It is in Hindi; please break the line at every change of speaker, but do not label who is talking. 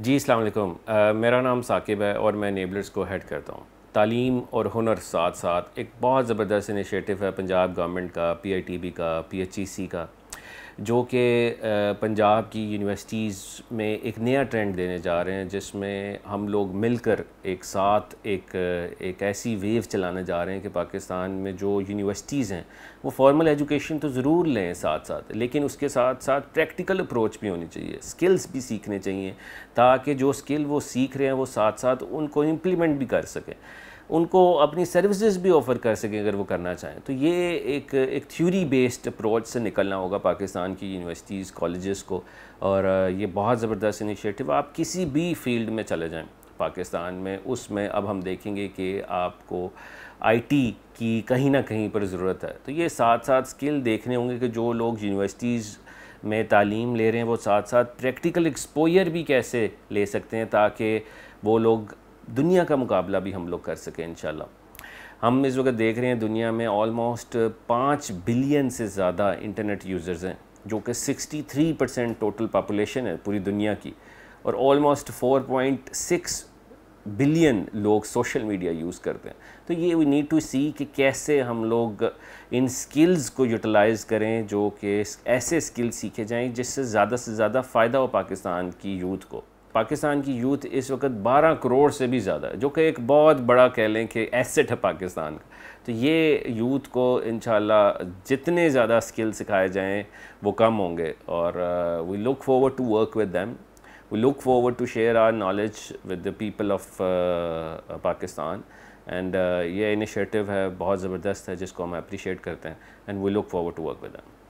जी अलकुम मेरा नाम साकिब है और मैं नेबलर्स को हेड करता हूँ तालीम और हुनर साथ साथ एक बहुत ज़बरदस्त इनिशिएटिव है पंजाब गवर्नमेंट का पीआईटीबी का पीएचईसी e का जो कि पंजाब की यूनिवर्सिटीज़ में एक नया ट्रेंड देने जा रहे हैं जिसमें हम लोग मिलकर एक साथ एक एक ऐसी वेव चलाने जा रहे हैं कि पाकिस्तान में जो यूनिवर्सिटीज़ हैं वो फॉर्मल एजुकेशन तो ज़रूर लें साथ साथ लेकिन उसके साथ साथ प्रैक्टिकल अप्रोच भी होनी चाहिए स्किल्स भी सीखने चाहिए ताकि जो स्किल वो सीख रहे हैं वो साथ साथ उनको इम्प्लीमेंट भी कर सकें उनको अपनी सर्विसेज भी ऑफ़र कर सकें अगर वो करना चाहें तो ये एक एक थ्योरी बेस्ड अप्रोच से निकलना होगा पाकिस्तान की यूनिवर्सिटीज़ कॉलेज़ को और ये बहुत ज़बरदस्त इनिशिएटिव आप किसी भी फील्ड में चले जाएँ पाकिस्तान में उसमें अब हम देखेंगे कि आपको आईटी की कहीं ना कहीं पर ज़रूरत है तो ये साथ साथ स्किल देखने होंगे कि जो लोग यूनिवर्सिटीज़ में तालीम ले रहे हैं वो साथ साथ प्रैक्टिकल एक्सपोयर भी कैसे ले सकते हैं ताकि वो लोग दुनिया का मुकाबला भी हम लोग कर सकें इन हम इस वक्त देख रहे हैं दुनिया में ऑलमोस्ट पाँच बिलियन से ज़्यादा इंटरनेट यूज़र्स हैं जो कि 63 परसेंट टोटल पापोलेशन है पूरी दुनिया की और ऑलमोस्ट 4.6 बिलियन लोग सोशल मीडिया यूज़ करते हैं तो ये वी नीड टू सी कि कैसे हम लोग इन स्किल्स को यूटिलाइज़ करें जो कि ऐसे स्किल्स सीखे जाएं जिससे ज़्यादा से ज़्यादा फ़ायदा हो पाकिस्तान की यूथ को पाकिस्तान की यूथ इस वक्त 12 करोड़ से भी ज़्यादा है जो कि एक बहुत बड़ा कह लें कि एसेट है पाकिस्तान का तो ये यूथ को इन जितने ज़्यादा स्किल सिखाए जाएँ वो कम होंगे और we look forward to work with them we look forward to share our knowledge with the people of Pakistan and ये इनिशिएटिव है बहुत ज़बरदस्त है जिसको हम अप्रिशिएट करते हैं and we look forward to work with them